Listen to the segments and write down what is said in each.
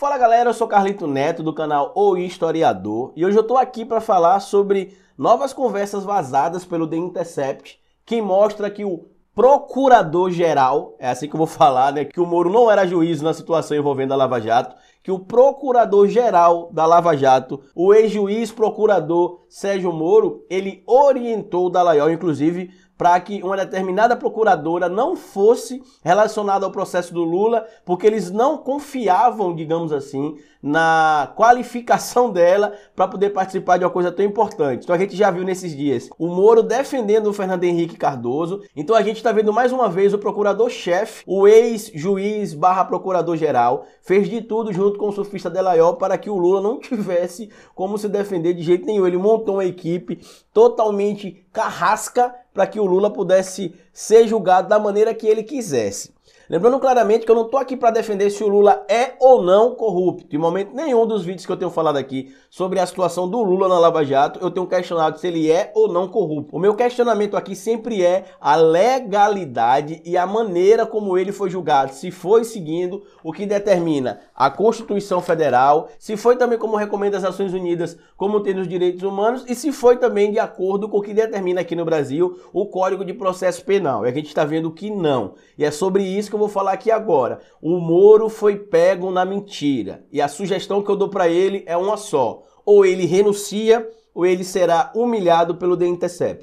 Fala galera, eu sou Carlito Neto do canal O Historiador e hoje eu tô aqui para falar sobre novas conversas vazadas pelo The Intercept que mostra que o procurador-geral, é assim que eu vou falar, né, que o Moro não era juiz na situação envolvendo a Lava Jato, que o procurador-geral da Lava Jato, o ex-juiz procurador Sérgio Moro, ele orientou o Dallagnol, inclusive, para que uma determinada procuradora não fosse relacionada ao processo do Lula, porque eles não confiavam, digamos assim, na qualificação dela para poder participar de uma coisa tão importante. Então a gente já viu nesses dias o Moro defendendo o Fernando Henrique Cardoso. Então a gente está vendo mais uma vez o procurador-chefe, o ex-juiz barra procurador-geral, fez de tudo junto com o surfista Delaiol para que o Lula não tivesse como se defender de jeito nenhum. Ele montou uma equipe totalmente carrasca para que o Lula pudesse ser julgado da maneira que ele quisesse. Lembrando claramente que eu não estou aqui para defender se o Lula é ou não corrupto. Em momento nenhum dos vídeos que eu tenho falado aqui sobre a situação do Lula na Lava Jato, eu tenho questionado se ele é ou não corrupto. O meu questionamento aqui sempre é a legalidade e a maneira como ele foi julgado, se foi seguindo o que determina a Constituição Federal, se foi também como recomenda as Nações Unidas, como tendo os direitos humanos e se foi também de acordo com o que determina aqui no Brasil o Código de Processo Penal. E a gente está vendo que não. E é sobre isso que eu vou falar aqui agora. O Moro foi pego na mentira. E a sugestão que eu dou para ele é uma só: ou ele renuncia, ou ele será humilhado pelo The Intercept.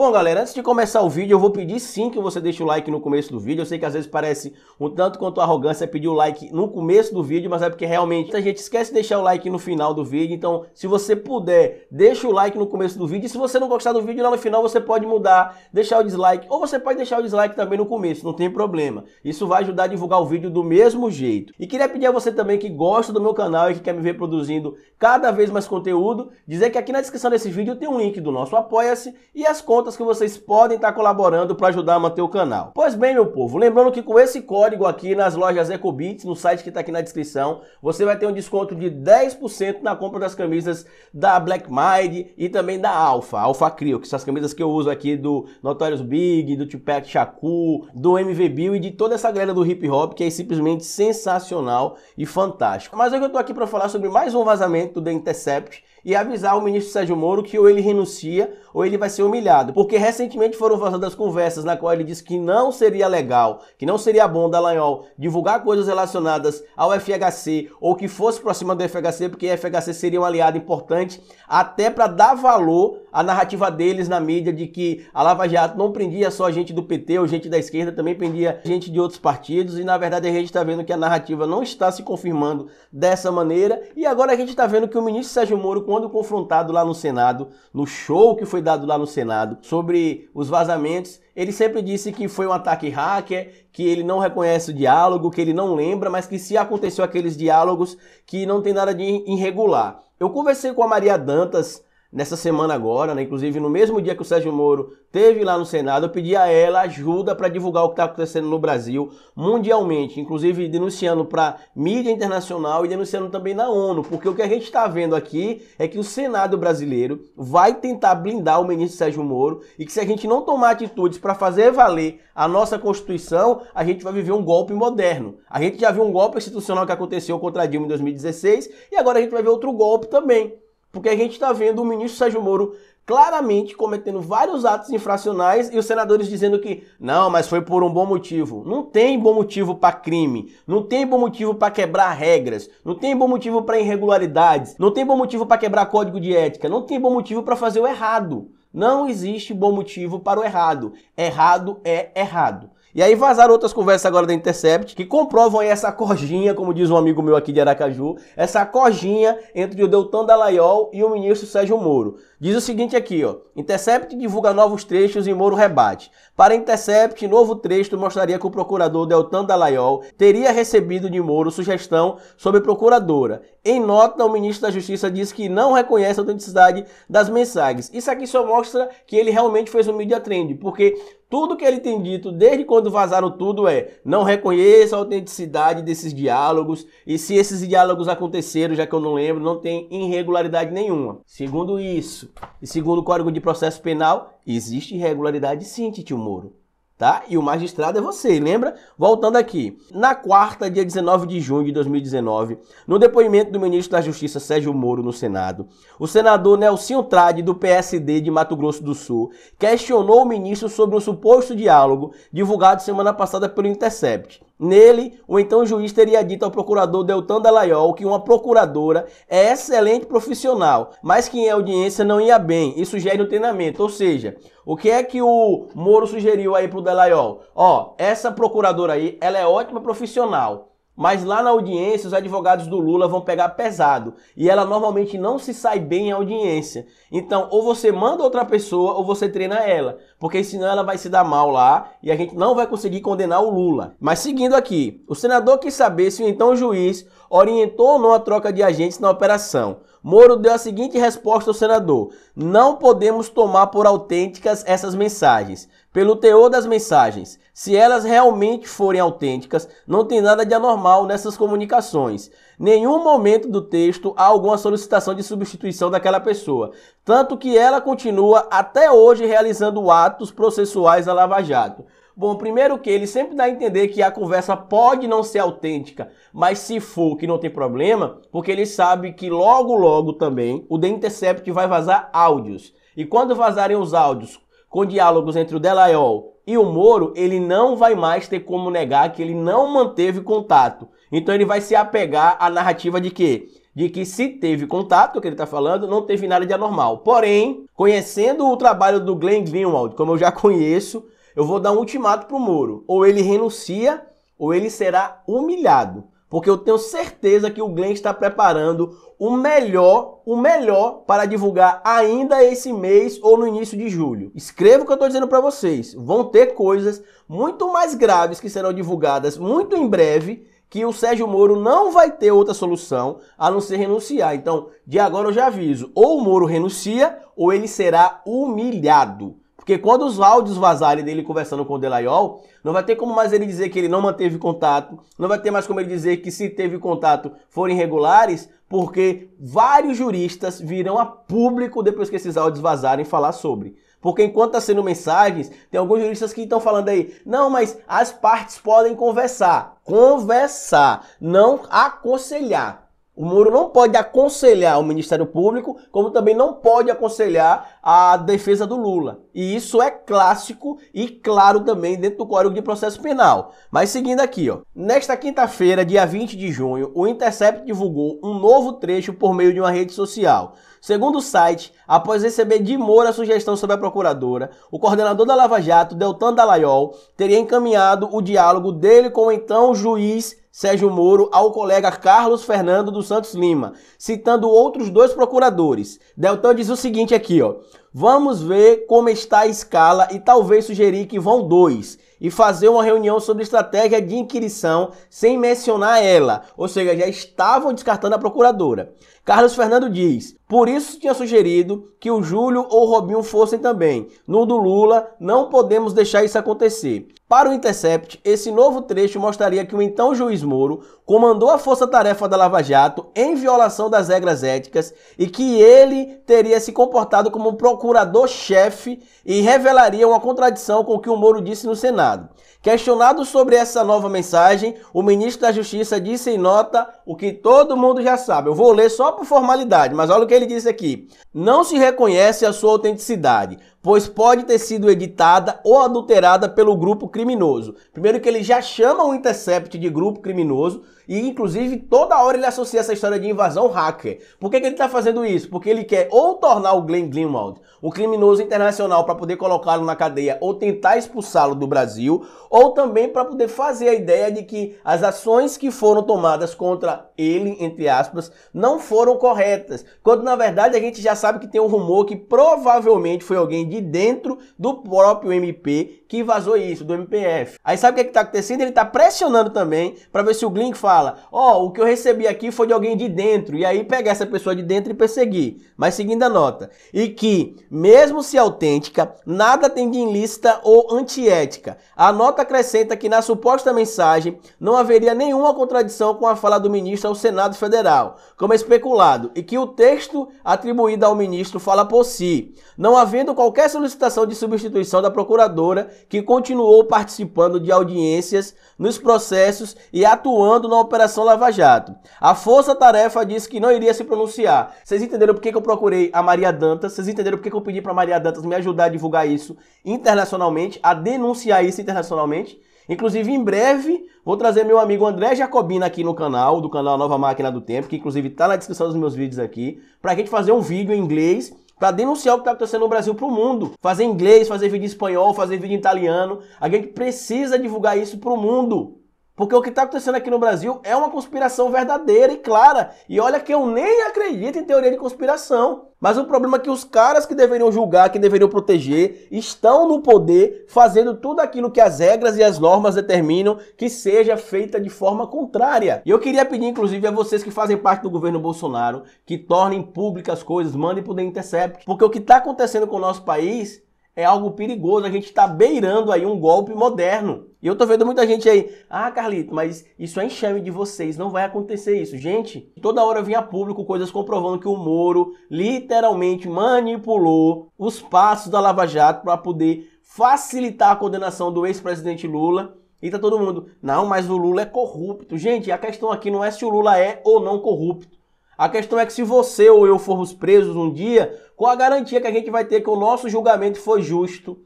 Bom, galera, antes de começar o vídeo, eu vou pedir sim que você deixe o like no começo do vídeo. Eu sei que às vezes parece um tanto quanto arrogância pedir o like no começo do vídeo, mas é porque realmente a gente esquece de deixar o like no final do vídeo. Então, se você puder, deixa o like no começo do vídeo. E se você não gostar do vídeo, lá no final você pode mudar, deixar o dislike. Ou você pode deixar o dislike também no começo, não tem problema. Isso vai ajudar a divulgar o vídeo do mesmo jeito. E queria pedir a você também que gosta do meu canal e que quer me ver produzindo cada vez mais conteúdo, dizer que aqui na descrição desse vídeo tem um link do nosso Apoia-se e as contas contas que vocês podem estar tá colaborando para ajudar a manter o canal. Pois bem, meu povo, lembrando que com esse código aqui nas lojas EcoBits, no site que está aqui na descrição, você vai ter um desconto de 10% na compra das camisas da Black Mind e também da Alpha, Alpha Crio, que são as camisas que eu uso aqui do Notorious Big, do Tupac Shakur, do MV Bill e de toda essa galera do hip hop que é simplesmente sensacional e fantástico. Mas hoje eu tô aqui para falar sobre mais um vazamento do The Intercept e avisar o ministro Sérgio Moro que ou ele renuncia ou ele vai ser humilhado porque recentemente foram vazadas conversas na qual ele disse que não seria legal, que não seria bom Dallagnol divulgar coisas relacionadas ao FHC ou que fosse próxima do FHC, porque o FHC seria um aliado importante até para dar valor a narrativa deles na mídia de que a Lava Jato não prendia só gente do PT ou gente da esquerda, também prendia gente de outros partidos, e na verdade a gente está vendo que a narrativa não está se confirmando dessa maneira, e agora a gente está vendo que o ministro Sérgio Moro, quando confrontado lá no Senado, no show que foi dado lá no Senado sobre os vazamentos, ele sempre disse que foi um ataque hacker, que ele não reconhece o diálogo, que ele não lembra, mas que se aconteceu aqueles diálogos, que não tem nada de irregular. Eu conversei com a Maria Dantas nessa semana agora, né? Inclusive, no mesmo dia que o Sérgio Moro teve lá no Senado, eu pedi a ela ajuda para divulgar o que está acontecendo no Brasil, mundialmente, inclusive denunciando para mídia internacional e denunciando também na ONU, porque o que a gente está vendo aqui é que o Senado brasileiro vai tentar blindar o ministro Sérgio Moro e que se a gente não tomar atitudes para fazer valer a nossa Constituição, a gente vai viver um golpe moderno. A gente já viu um golpe institucional que aconteceu contra a Dilma em 2016 e agora a gente vai ver outro golpe também. Porque a gente está vendo o ministro Sérgio Moro claramente cometendo vários atos infracionais e os senadores dizendo que não, mas foi por um bom motivo. Não tem bom motivo para crime, não tem bom motivo para quebrar regras, não tem bom motivo para irregularidades, não tem bom motivo para quebrar código de ética, não tem bom motivo para fazer o errado. Não existe bom motivo para o errado. Errado é errado. E aí vazaram outras conversas agora da Intercept que comprovam aí essa corjinha, como diz um amigo meu aqui de Aracaju, essa corjinha entre o Deltan Dallaiol e o ministro Sérgio Moro. Diz o seguinte aqui, ó: Intercept divulga novos trechos e Moro rebate. Para Intercept, novo trecho mostraria que o procurador Deltan Dallaiol teria recebido de Moro sugestão sobre procuradora. Em nota, o ministro da Justiça diz que não reconhece a autenticidade das mensagens. Isso aqui só mostra que ele realmente fez um media trend, porque tudo que ele tem dito desde quando vazaram tudo é: não reconheço a autenticidade desses diálogos, e se esses diálogos aconteceram, já que eu não lembro, não tem irregularidade nenhuma. Segundo isso, e segundo o Código de Processo Penal, existe irregularidade sim, Titio Moro tá? E o magistrado é você, lembra? Voltando aqui. Na quarta, dia 19 de junho de 2019, no depoimento do ministro da Justiça Sérgio Moro no Senado, o senador Nelson Trade, do PSD de Mato Grosso do Sul, questionou o ministro sobre um suposto diálogo divulgado semana passada pelo Intercept. Nele, o então juiz teria dito ao procurador Deltan Dallaiol que uma procuradora é excelente profissional, mas que em audiência não ia bem. e sugere um treinamento. Ou seja, o que é que o Moro sugeriu aí pro Dallaiol? Ó, essa procuradora aí, ela é ótima profissional. Mas lá na audiência, os advogados do Lula vão pegar pesado. E ela normalmente não se sai bem em audiência. Então, ou você manda outra pessoa, ou você treina ela. Porque senão ela vai se dar mal lá e a gente não vai conseguir condenar o Lula. Mas seguindo aqui, o senador quis saber se então o juiz orientou ou não a troca de agentes na operação. Moro deu a seguinte resposta ao senador: Não podemos tomar por autênticas essas mensagens. Pelo teor das mensagens, se elas realmente forem autênticas, não tem nada de anormal nessas comunicações. Nenhum momento do texto há alguma solicitação de substituição daquela pessoa, tanto que ela continua até hoje realizando atos processuais à Lava Jato. Bom, primeiro que ele sempre dá a entender que a conversa pode não ser autêntica, mas se for que não tem problema, porque ele sabe que logo logo também o The Intercept vai vazar áudios. E quando vazarem os áudios com diálogos entre o Delayol e o Moro, ele não vai mais ter como negar que ele não manteve contato. Então ele vai se apegar à narrativa de que de que se teve contato, que é ele está falando, não teve nada de anormal. Porém, conhecendo o trabalho do Glenn Greenwald, como eu já conheço, eu vou dar um ultimato pro Moro. Ou ele renuncia, ou ele será humilhado. Porque eu tenho certeza que o Glenn está preparando o melhor, o melhor para divulgar ainda esse mês ou no início de julho. Escreva o que eu estou dizendo para vocês. Vão ter coisas muito mais graves que serão divulgadas muito em breve que o Sérgio Moro não vai ter outra solução a não ser renunciar. Então, de agora eu já aviso, ou o Moro renuncia ou ele será humilhado. Porque quando os áudios vazarem dele conversando com o Delayol, não vai ter como mais ele dizer que ele não manteve contato, não vai ter mais como ele dizer que se teve contato foram irregulares, porque vários juristas virão a público depois que esses áudios vazarem falar sobre. Porque enquanto está sendo mensagens, tem alguns juristas que estão falando aí, não, mas as partes podem conversar. Conversar, não aconselhar. O Moro não pode aconselhar o Ministério Público, como também não pode aconselhar a defesa do Lula. E isso é clássico e claro também dentro do Código de Processo Penal. Mas seguindo aqui, ó. Nesta quinta-feira, dia 20 de junho, o Intercept divulgou um novo trecho por meio de uma rede social. Segundo o site, após receber de Moro a sugestão sobre a procuradora, o coordenador da Lava Jato, Deltan Dallaiol, teria encaminhado o diálogo dele com o então juiz Sérgio Moro ao colega Carlos Fernando dos Santos Lima, citando outros dois procuradores. Deltan diz o seguinte aqui, ó. Vamos ver como está a escala e talvez sugerir que vão dois e fazer uma reunião sobre estratégia de inquirição sem mencionar ela, ou seja, já estavam descartando a procuradora. Carlos Fernando diz: por isso tinha sugerido que o Júlio ou o Robinho fossem também. No do Lula, não podemos deixar isso acontecer. Para o Intercept, esse novo trecho mostraria que o então juiz Moro comandou a força-tarefa da Lava Jato em violação das regras éticas e que ele teria se comportado como um procurador-chefe e revelaria uma contradição com o que o Moro disse no Senado. Questionado sobre essa nova mensagem, o ministro da Justiça disse em nota o que todo mundo já sabe. Eu vou ler só por formalidade, mas olha o que ele disse aqui. Não se reconhece a sua autenticidade, pois pode ter sido editada ou adulterada pelo grupo criminoso. Primeiro que ele já chama o Intercept de grupo criminoso e inclusive toda hora ele associa essa história de invasão hacker. Por que, que ele está fazendo isso? Porque ele quer ou tornar o Glenn Greenwald um criminoso internacional para poder colocá-lo na cadeia ou tentar expulsá-lo do Brasil, ou também para poder fazer a ideia de que as ações que foram tomadas contra ele, entre aspas, não foram corretas. Quando na verdade a gente já sabe que tem um rumor que provavelmente foi alguém de dentro do próprio MP que vazou isso, do MPF. Aí sabe o que, é que tá acontecendo? Ele tá pressionando também para ver se o Glink fala: Ó, oh, o que eu recebi aqui foi de alguém de dentro. E aí pegar essa pessoa de dentro e perseguir. Mas seguindo a nota. E que, mesmo se autêntica, nada tem de ilícita ou antiética. A nota acrescenta que na suposta mensagem não haveria nenhuma contradição com a fala do ministro ao Senado Federal, como especulado, e que o texto atribuído ao ministro fala por si, não havendo qualquer solicitação de substituição da procuradora que continuou participando de audiências nos processos e atuando na Operação Lava Jato. A Força Tarefa disse que não iria se pronunciar. Vocês entenderam por que, eu procurei a Maria Dantas? Vocês entenderam por que, que eu pedi para Maria Dantas me ajudar a divulgar isso internacionalmente, a denunciar isso internacionalmente? Inclusive, em breve, vou trazer meu amigo André Jacobina aqui no canal, do canal Nova Máquina do Tempo, que inclusive está na descrição dos meus vídeos aqui, para a gente fazer um vídeo em inglês para denunciar o que está acontecendo no Brasil para o mundo. Fazer inglês, fazer vídeo em espanhol, fazer vídeo em italiano. A gente precisa divulgar isso para o mundo. Porque o que está acontecendo aqui no Brasil é uma conspiração verdadeira e clara. E olha que eu nem acredito em teoria de conspiração. Mas o problema é que os caras que deveriam julgar, que deveriam proteger, estão no poder fazendo tudo aquilo que as regras e as normas determinam que seja feita de forma contrária. E eu queria pedir, inclusive, a vocês que fazem parte do governo Bolsonaro, que tornem públicas coisas, mandem poder intercept. Porque o que está acontecendo com o nosso país é algo perigoso. A gente está beirando aí um golpe moderno. E eu tô vendo muita gente aí, ah, Carlito, mas isso é enxame de vocês, não vai acontecer isso. Gente, toda hora vinha público coisas comprovando que o Moro literalmente manipulou os passos da Lava Jato para poder facilitar a condenação do ex-presidente Lula. E tá todo mundo, não, mas o Lula é corrupto. Gente, a questão aqui não é se o Lula é ou não corrupto. A questão é que se você ou eu formos presos um dia, qual a garantia que a gente vai ter que o nosso julgamento foi justo?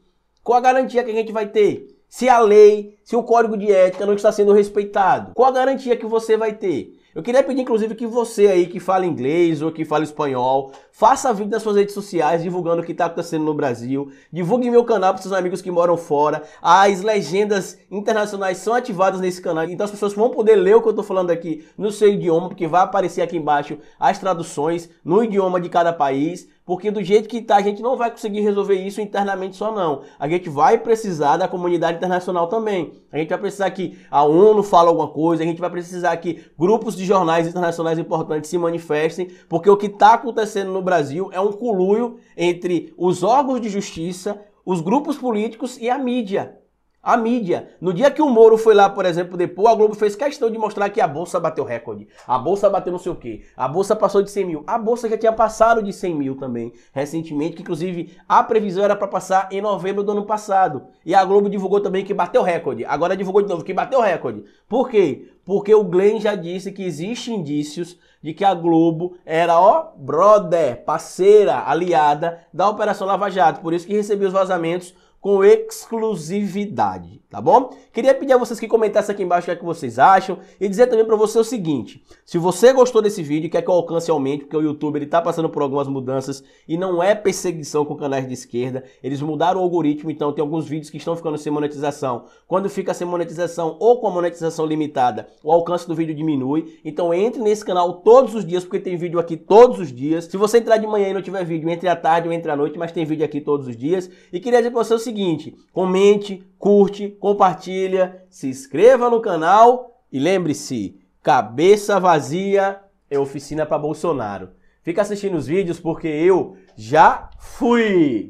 Qual a garantia que a gente vai ter? Se a lei, se o código de ética não está sendo respeitado, qual a garantia que você vai ter? Eu queria pedir, inclusive, que você aí que fala inglês ou que fala espanhol, faça vídeo nas suas redes sociais divulgando o que está acontecendo no Brasil. Divulgue meu canal para seus amigos que moram fora. As legendas internacionais são ativadas nesse canal, então as pessoas vão poder ler o que eu estou falando aqui no seu idioma, porque vai aparecer aqui embaixo as traduções no idioma de cada país. Porque do jeito que está, a gente não vai conseguir resolver isso internamente só não. A gente vai precisar da comunidade internacional também. A gente vai precisar que a ONU fale alguma coisa, a gente vai precisar que grupos de jornais internacionais importantes se manifestem, porque o que está acontecendo no Brasil é um coluio entre os órgãos de justiça, os grupos políticos e a mídia a mídia. No dia que o Moro foi lá, por exemplo, depois, a Globo fez questão de mostrar que a bolsa bateu recorde. A bolsa bateu não sei o quê. A bolsa passou de 100 mil. A bolsa já tinha passado de 100 mil também, recentemente, que inclusive a previsão era para passar em novembro do ano passado. E a Globo divulgou também que bateu recorde. Agora divulgou de novo que bateu recorde. Por quê? Porque o Glenn já disse que existem indícios de que a Globo era, ó, brother, parceira, aliada da Operação Lava Jato. Por isso que recebeu os vazamentos com exclusividade, tá bom? Queria pedir a vocês que comentassem aqui embaixo o que, é que vocês acham e dizer também para você o seguinte, se você gostou desse vídeo, quer que o alcance aumente, porque o YouTube ele tá passando por algumas mudanças e não é perseguição com canais de esquerda, eles mudaram o algoritmo, então tem alguns vídeos que estão ficando sem monetização. Quando fica sem monetização ou com a monetização limitada, o alcance do vídeo diminui, então entre nesse canal todos os dias, porque tem vídeo aqui todos os dias. Se você entrar de manhã e não tiver vídeo, entre à tarde ou entre à noite, mas tem vídeo aqui todos os dias. E queria dizer para você o seguinte, seguinte, comente, curte, compartilha, se inscreva no canal e lembre-se, cabeça vazia é oficina para Bolsonaro. Fica assistindo os vídeos porque eu já fui!